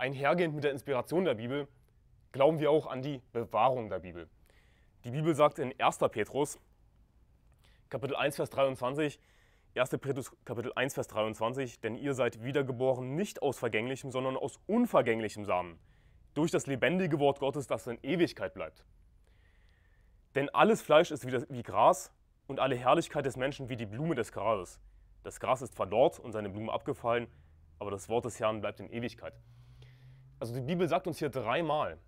Einhergehend mit der Inspiration der Bibel glauben wir auch an die Bewahrung der Bibel. Die Bibel sagt in 1. Petrus, Kapitel 1, Vers 23, 1. Petrus, Kapitel 1, Vers 23, denn ihr seid wiedergeboren nicht aus vergänglichem, sondern aus unvergänglichem Samen, durch das lebendige Wort Gottes, das in Ewigkeit bleibt. Denn alles Fleisch ist wie, Gras und alle Herrlichkeit des Menschen wie die Blume des Grases. Das Gras ist verdorrt und seine Blume abgefallen, aber das Wort des Herrn bleibt in Ewigkeit. Also die Bibel sagt uns hier dreimal,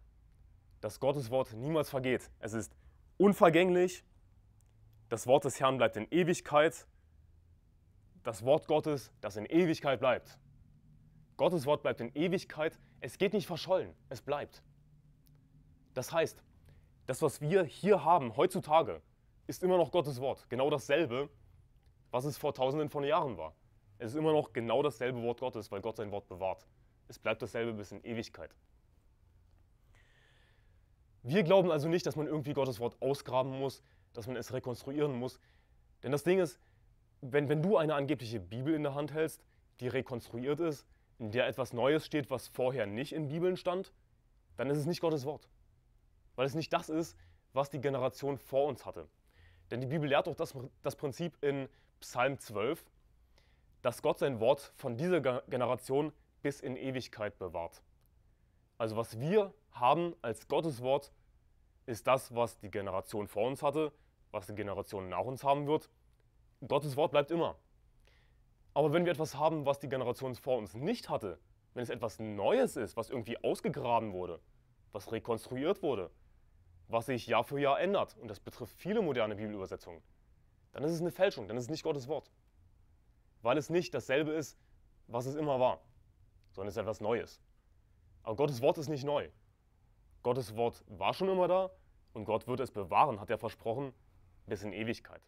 dass Gottes Wort niemals vergeht. Es ist unvergänglich, das Wort des Herrn bleibt in Ewigkeit, das Wort Gottes, das in Ewigkeit bleibt. Gottes Wort bleibt in Ewigkeit, es geht nicht verschollen, es bleibt. Das heißt, das, was wir hier haben, heutzutage, ist immer noch Gottes Wort, genau dasselbe, was es vor tausenden von Jahren war. Es ist immer noch genau dasselbe Wort Gottes, weil Gott sein Wort bewahrt. Es bleibt dasselbe bis in Ewigkeit. Wir glauben also nicht, dass man irgendwie Gottes Wort ausgraben muss, dass man es rekonstruieren muss. Denn das Ding ist, wenn, wenn du eine angebliche Bibel in der Hand hältst, die rekonstruiert ist, in der etwas Neues steht, was vorher nicht in Bibeln stand, dann ist es nicht Gottes Wort. Weil es nicht das ist, was die Generation vor uns hatte. Denn die Bibel lehrt doch das, das Prinzip in Psalm 12, dass Gott sein Wort von dieser Generation bis in Ewigkeit bewahrt. Also was wir haben als Gottes Wort, ist das, was die Generation vor uns hatte, was die Generation nach uns haben wird. Gottes Wort bleibt immer. Aber wenn wir etwas haben, was die Generation vor uns nicht hatte, wenn es etwas Neues ist, was irgendwie ausgegraben wurde, was rekonstruiert wurde, was sich Jahr für Jahr ändert, und das betrifft viele moderne Bibelübersetzungen, dann ist es eine Fälschung, dann ist es nicht Gottes Wort. Weil es nicht dasselbe ist, was es immer war sondern es ist etwas Neues. Aber Gottes Wort ist nicht neu. Gottes Wort war schon immer da und Gott wird es bewahren, hat er versprochen, bis in Ewigkeit.